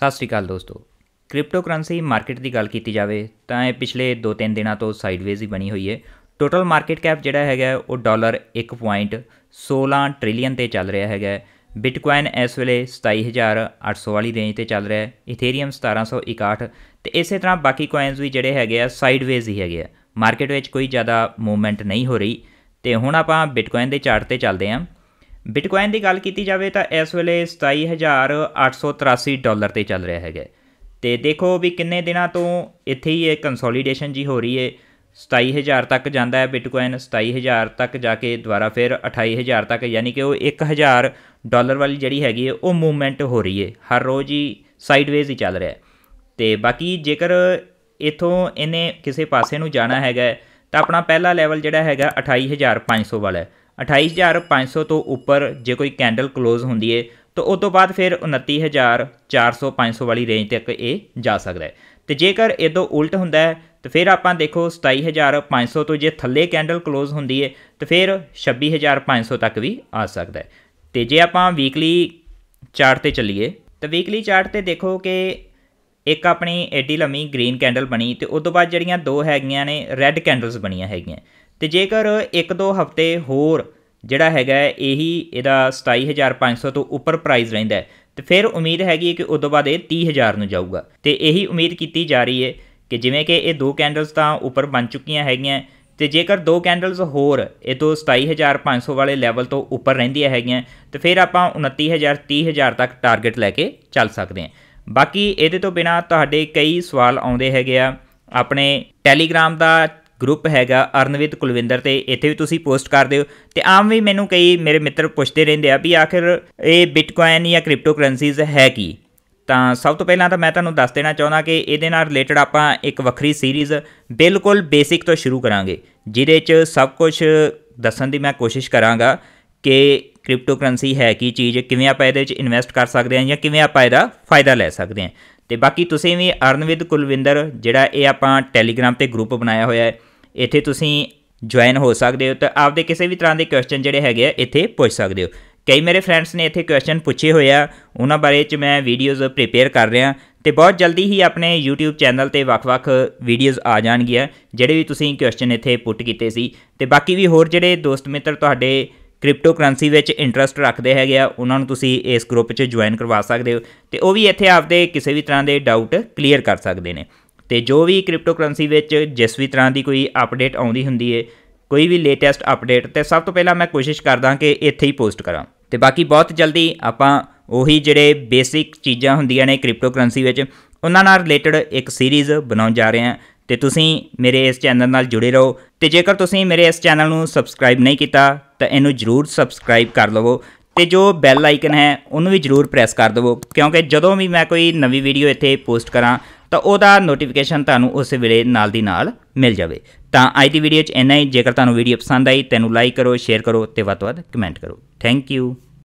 ਸਤਿ ਸ਼੍ਰੀ ਅਕਾਲ ਦੋਸਤੋ crypto currency market ਦੀ ਗੱਲ ਕੀਤੀ ਜਾਵੇ ਤਾਂ ਇਹ ਪਿਛਲੇ 2-3 ਦਿਨਾਂ ਤੋਂ ਸਾਈਡਵੇਜ਼ ਹੀ ਬਣੀ ਹੋਈ ਹੈ ਟੋਟਲ ਮਾਰਕੀਟ ਕੈਪ ਜਿਹੜਾ ਹੈਗਾ ਉਹ ਡਾਲਰ 1.16 ਟ੍ਰਿਲੀਅਨ ਤੇ ਚੱਲ ਰਿਹਾ ਹੈਗਾ ਬਿਟਕੋਇਨ ਇਸ ਵੇਲੇ 27800 ਵਾਲੀ ਰੇਂਜ ਤੇ ਚੱਲ ਰਿਹਾ ਹੈ ਇਥੇਰੀਅਮ 1761 ਤੇ ਇਸੇ ਤਰ੍ਹਾਂ ਬਾਕੀ ਕੋਇਨਸ ਵੀ ਜਿਹੜੇ ਹੈਗੇ ਆ ਸਾਈਡਵੇਜ਼ ਹੀ ਹੈਗੇ ਆ ਮਾਰਕੀਟ ਵਿੱਚ ਕੋਈ ਜ਼ਿਆਦਾ ਮੂਵਮੈਂਟ ਨਹੀਂ ਹੋ ਰਹੀ ਤੇ ਹੁਣ ਆਪਾਂ ਬਿਟਕੋਇਨ ਦੇ ਚਾਰਟ ਤੇ ਚੱਲਦੇ ਆਂ ਬਿਟਕੋਇਨ ਦੀ ਗੱਲ ਕੀਤੀ ਜਾਵੇ ਤਾਂ ਇਸ ਵੇਲੇ 27883 ਡਾਲਰ ਤੇ ਚੱਲ ਰਿਹਾ ਹੈਗਾ ਤੇ ਦੇਖੋ ਵੀ ਕਿੰਨੇ ਦਿਨਾਂ ਤੋਂ ਇੱਥੇ ਹੀ ਇਹ ਕੰਸੋਲੀਡੇਸ਼ਨ ਜੀ ਹੋ ਰਹੀ ਹੈ 27000 ਤੱਕ ਜਾਂਦਾ ਹੈ ਬਿਟਕੋਇਨ 27000 ਤੱਕ ਜਾ ਕੇ ਦੁਬਾਰਾ ਫਿਰ 28000 ਤੱਕ ਯਾਨੀ ਕਿ ਉਹ 1000 ਡਾਲਰ ਵਾਲੀ ਜਿਹੜੀ ਹੈਗੀ ਹੈ ਉਹ ਮੂਵਮੈਂਟ ਹੋ ਰਹੀ ਹੈ ਹਰ ਰੋਜ਼ ਹੀ ਸਾਈਡਵੇਜ਼ ਹੀ ਚੱਲ ਰਿਹਾ ਤੇ ਬਾਕੀ ਜੇਕਰ ਇਥੋਂ ਇਹਨੇ ਕਿਸੇ ਪਾਸੇ ਨੂੰ ਜਾਣਾ ਹੈਗਾ ਤਾਂ ਆਪਣਾ ਪਹਿਲਾ ਲੈਵਲ ਜਿਹੜਾ ਹੈਗਾ 28500 ਵਾਲਾ ਹੈ 28500 ਤੋਂ ਉੱਪਰ ਜੇ ਕੋਈ ਕੈਂਡਲ ক্লোਜ਼ ਹੁੰਦੀ ਹੈ ਤਾਂ ਉਸ ਤੋਂ ਬਾਅਦ ਫਿਰ 29400 500 ਵਾਲੀ ਰੇਂਜ ਤੱਕ ਇਹ ਜਾ ਸਕਦਾ ਹੈ ਤੇ ਜੇਕਰ ਇਹ ਤੋਂ ਉਲਟ ਹੁੰਦਾ ਹੈ ਤਾਂ ਫਿਰ ਆਪਾਂ ਦੇਖੋ 27500 ਤੋਂ ਜੇ ਥੱਲੇ ਕੈਂਡਲ ক্লোਜ਼ ਹੁੰਦੀ ਹੈ ਤਾਂ ਫਿਰ 26500 ਤੱਕ ਵੀ ਆ ਸਕਦਾ ਹੈ ਤੇ ਜੇ ਆਪਾਂ ਵੀਕਲੀ ਚਾਰਟ ਤੇ ਚੱਲੀਏ ਤਾਂ ਵੀਕਲੀ ਚਾਰਟ ਤੇ ਦੇਖੋ ਕਿ ਇੱਕ ਆਪਣੀ ਐਡੀ ਲੰਮੀ ਗ੍ਰੀਨ ਕੈਂਡਲ ਬਣੀ ਤੇ ਉਸ ਤੋਂ ਬਾਅਦ ਜਿਹੜੀਆਂ ਦੋ ਹੈਗੀਆਂ ਨੇ ਰੈੱਡ ਕੈਂਡਲਸ ਬਣੀਆਂ ਹੈਗੀਆਂ ਤੇ ਜੇਕਰ ਇੱਕ ਦੋ ਹਫ਼ਤੇ ਹੋਰ ਜਿਹੜਾ ਹੈਗਾ ਇਹੀ ਇਹਦਾ 27500 ਤੋਂ ਉੱਪਰ ਪ੍ਰਾਈਸ ਰਹਿੰਦਾ ਤੇ ਫਿਰ ਉਮੀਦ ਹੈਗੀ ਕਿ ਉਦੋਂ ਬਾਅਦ ਇਹ 30000 ਨੂੰ ਜਾਊਗਾ ਤੇ ਇਹੀ ਉਮੀਦ ਕੀਤੀ ਜਾ ਰਹੀ ਹੈ ਕਿ ਜਿਵੇਂ ਕਿ ਇਹ ਦੋ ਕੈਂਡਲਸ ਤਾਂ ਉੱਪਰ ਬਣ ਚੁੱਕੀਆਂ ਹੈਗੀਆਂ ਤੇ ਜੇਕਰ ਦੋ ਕੈਂਡਲਸ ਹੋਰ ਇਹ ਤੋਂ 27500 ਵਾਲੇ ਲੈਵਲ ਤੋਂ ਉੱਪਰ ਰਹਿੰਦੀਆਂ ਹੈਗੀਆਂ ਤੇ ਫਿਰ ਆਪਾਂ 29000 30000 ਤੱਕ ਟਾਰਗੇਟ ਲੈ ਕੇ ਚੱਲ ਸਕਦੇ ਹਾਂ ਬਾਕੀ ਇਹਦੇ ਤੋਂ ਬਿਨਾ ਤੁਹਾਡੇ ਕਈ ਸਵਾਲ ਆਉਂਦੇ ਹੈਗੇ ਆ ਆਪਣੇ ਟੈਲੀਗ੍ਰਾਮ ਦਾ ਗਰੁੱਪ ਹੈਗਾ ਅਰਨਵਿਤ ਕੁਲਵਿੰਦਰ ਤੇ ਇੱਥੇ ਵੀ ਤੁਸੀਂ ਪੋਸਟ ਕਰਦੇ ਹੋ ਤੇ ਆਮ ਵੀ ਮੈਨੂੰ ਕਈ ਮੇਰੇ ਮਿੱਤਰ ਪੁੱਛਦੇ ਰਹਿੰਦੇ ਆ ਵੀ ਆਖਿਰ ਇਹ ਬਿਟਕੋਇਨ ਜਾਂ ਕ੍ਰਿਪਟੋ ਕਰੰਸੀਜ਼ ਹੈ ਕੀ ਤਾਂ ਸਭ ਤੋਂ ਪਹਿਲਾਂ ਤਾਂ ਮੈਂ ਤੁਹਾਨੂੰ ਦੱਸ ਦੇਣਾ ਚਾਹੁੰਦਾ ਕਿ ਇਹਦੇ ਨਾਲ ਰਿਲੇਟਡ ਆਪਾਂ ਇੱਕ ਵੱਖਰੀ ਸੀਰੀਜ਼ ਬਿਲਕੁਲ ਬੇਸਿਕ ਤੋਂ ਸ਼ੁਰੂ ਕਰਾਂਗੇ ਜਿਹਦੇ 'ਚ ਸਭ ਕੁਝ ਦੱਸਣ ਦੀ ਮੈਂ ਕੋਸ਼ਿਸ਼ ਕਰਾਂਗਾ ਕਿ ਕ੍ਰਿਪਟੋ ਕਰੰਸੀ ਹੈ ਕੀ ਚੀਜ਼ ਕਿਵੇਂ ਆਪਾਂ ਇਹਦੇ ਵਿੱਚ ਇਨਵੈਸਟ ਕਰ ਸਕਦੇ ਹਾਂ ਜਾਂ ਕਿਵੇਂ ਆਪਾਂ ਇਹਦਾ ਫਾਇਦਾ ਲੈ ਸਕਦੇ ਹਾਂ ਤੇ ਬਾਕੀ ਤੁਸੀਂ ਵੀ ਅਰਨਵਿਦ ਕੁਲਵਿੰਦਰ ਜਿਹੜਾ ਇਹ ਆਪਾਂ ਟੈਲੀਗ੍ਰਾਮ ਤੇ ਗਰੁੱਪ ਬਣਾਇਆ ਹੋਇਆ ਹੈ ਇੱਥੇ ਤੁਸੀਂ ਜੁਆਇਨ ਹੋ ਸਕਦੇ ਹੋ ਤੇ ਆਪਦੇ ਕਿਸੇ ਵੀ ਤਰ੍ਹਾਂ ਦੇ ਕੁਐਸਚਨ ਜਿਹੜੇ ਹੈਗੇ ਆ ਇੱਥੇ ਪੁੱਛ ਸਕਦੇ ਹੋ ਕਈ ਮੇਰੇ ਫਰੈਂਡਸ ਨੇ ਇੱਥੇ ਕੁਐਸਚਨ ਪੁੱਛੇ ਹੋਏ ਆ ਉਹਨਾਂ ਬਾਰੇ ਚ ਮੈਂ ਵੀਡੀਓਜ਼ ਪ੍ਰੀਪੇਅਰ ਕਰ ਰਿਹਾ ਤੇ ਬਹੁਤ ਜਲਦੀ ਹੀ ਆਪਣੇ YouTube ਚੈਨਲ ਤੇ ਵੱਖ-ਵੱਖ ਵੀਡੀਓਜ਼ ਆ ਜਾਣਗੀਆਂ ਜਿਹੜੇ ਵੀ ਤੁਸੀਂ ਕੁਐਸਚਨ ਇੱਥੇ ਪੁੱਟ ਕੀਤੇ ਸੀ ਤੇ ਬਾਕੀ ਵੀ ਹੋਰ ਜਿਹੜੇ ਦੋਸਤ ਮਿੱਤਰ ਤੁਹਾਡੇ ਕ੍ਰਿਪਟੋ ਕਰੰਸੀ ਵਿੱਚ ਇੰਟਰਸਟ ਰੱਖਦੇ ਹੈਗੇ ਆ ਉਹਨਾਂ ਨੂੰ ਤੁਸੀਂ ਇਸ ਗਰੁੱਪ 'ਚ ਜੁਆਇਨ ਕਰਵਾ ਸਕਦੇ ਹੋ ਤੇ ਉਹ ਵੀ ਇੱਥੇ ਆਪਦੇ ਕਿਸੇ ਵੀ ਤਰ੍ਹਾਂ ਦੇ ਡਾਊਟ ਕਲੀਅਰ ਕਰ ਸਕਦੇ ਨੇ ਤੇ ਜੋ ਵੀ ਕ੍ਰਿਪਟੋ ਕਰੰਸੀ ਵਿੱਚ ਜਿਸ ਵੀ ਤਰ੍ਹਾਂ ਦੀ ਕੋਈ ਅਪਡੇਟ ਆਉਂਦੀ ਹੁੰਦੀ ਹੈ ਕੋਈ ਵੀ ਲੇਟੈਸਟ ਅਪਡੇਟ ਤੇ ਸਭ ਤੋਂ ਪਹਿਲਾਂ ਮੈਂ ਕੋਸ਼ਿਸ਼ ਕਰਦਾ ਕਿ ਇੱਥੇ ਹੀ ਪੋਸਟ ਕਰਾਂ ਤੇ ਬਾਕੀ ਬਹੁਤ ਜਲਦੀ ਆਪਾਂ ਉਹੀ ਜਿਹੜੇ ਬੇਸਿਕ ਚੀਜ਼ਾਂ ਹੁੰਦੀਆਂ ਨੇ ਕ੍ਰਿਪਟੋ ਕਰੰਸੀ ਵਿੱਚ ਉਹਨਾਂ ਨਾਲ ਰਿਲੇਟਡ ਇੱਕ ਸੀਰੀਜ਼ ਬਣਾਉਣ ਜਾ ਰਹੇ ਹਾਂ ਤੇ ਤੁਸੀਂ ਮੇਰੇ ਇਸ ਚੈਨਲ ਨਾਲ ਜੁੜੇ ਰਹੋ ਤੇ ਜੇਕਰ ਤੁਸੀਂ ਮੇਰੇ ਇਸ ਚੈਨਲ ਨੂੰ ਸਬਸਕ੍ਰਾਈਬ ਨਹੀਂ ਕੀਤਾ ਤਾਂ ਇਹਨੂੰ ਜਰੂਰ ਸਬਸਕ੍ਰਾਈਬ ਕਰ ਲਵੋ ਤੇ ਜੋ ਬੈਲ ਆਈਕਨ ਹੈ ਉਹਨੂੰ ਵੀ ਜਰੂਰ ਪ੍ਰੈਸ ਕਰ ਦਵੋ ਕਿਉਂਕਿ ਜਦੋਂ ਵੀ ਮੈਂ ਕੋਈ ਨਵੀਂ ਵੀਡੀਓ ਇੱਥੇ ਪੋਸਟ ਕਰਾਂ ਤਾਂ ਉਹਦਾ ਨੋਟੀਫਿਕੇਸ਼ਨ ਤੁਹਾਨੂੰ ਉਸੇ ਵੇਲੇ ਨਾਲ ਦੀ ਨਾਲ ਮਿਲ ਜਾਵੇ ਤਾਂ ਅੱਜ ਦੀ ਵੀਡੀਓ 'ਚ ਇੰਨਾ ਹੀ ਜੇਕਰ ਤੁਹਾਨੂੰ ਵੀਡੀਓ ਪਸੰਦ ਆਈ ਤੈਨੂੰ ਲਾਈਕ ਕਰੋ ਸ਼ੇਅਰ ਕਰੋ ਤੇ ਵੱਧ ਤੋਂ ਵੱਧ ਕਮੈਂਟ ਕਰੋ ਥੈਂਕ ਯੂ